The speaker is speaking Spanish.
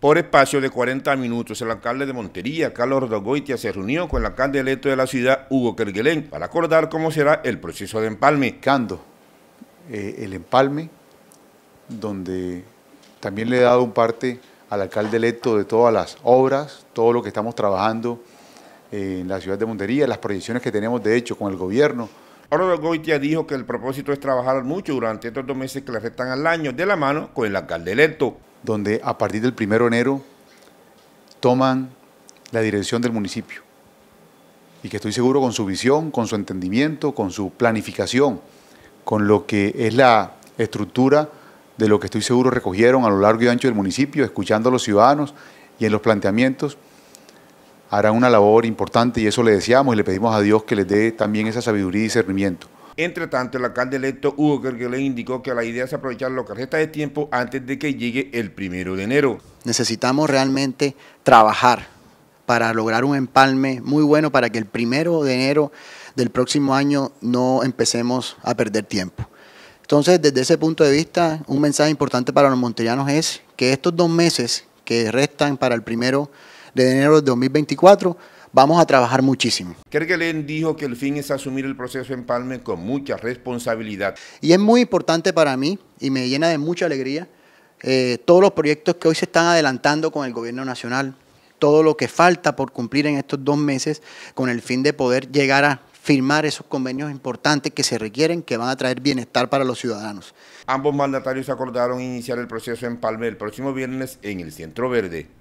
por espacio de 40 minutos, el alcalde de Montería, Carlos Goitia, se reunió con el alcalde electo de la ciudad, Hugo Kerguelen, para acordar cómo será el proceso de empalme. Cando, eh, el empalme, donde también le he dado un parte al alcalde electo de todas las obras, todo lo que estamos trabajando eh, en la ciudad de Montería, las proyecciones que tenemos de hecho con el gobierno, Goitia dijo que el propósito es trabajar mucho durante estos dos meses que le restan al año de la mano con el alcalde electo donde a partir del primero de enero toman la dirección del municipio y que estoy seguro con su visión, con su entendimiento, con su planificación, con lo que es la estructura de lo que estoy seguro recogieron a lo largo y ancho del municipio, escuchando a los ciudadanos y en los planteamientos, harán una labor importante y eso le deseamos y le pedimos a Dios que les dé también esa sabiduría y discernimiento. Entre tanto, el alcalde electo Hugo le indicó que la idea es aprovechar la que de tiempo antes de que llegue el primero de enero. Necesitamos realmente trabajar para lograr un empalme muy bueno para que el primero de enero del próximo año no empecemos a perder tiempo. Entonces, desde ese punto de vista, un mensaje importante para los monterianos es que estos dos meses que restan para el primero de enero de 2024 vamos a trabajar muchísimo. Kerguelen dijo que el fin es asumir el proceso empalme con mucha responsabilidad. Y es muy importante para mí y me llena de mucha alegría eh, todos los proyectos que hoy se están adelantando con el gobierno nacional, todo lo que falta por cumplir en estos dos meses con el fin de poder llegar a firmar esos convenios importantes que se requieren, que van a traer bienestar para los ciudadanos. Ambos mandatarios acordaron iniciar el proceso empalme el próximo viernes en el Centro Verde.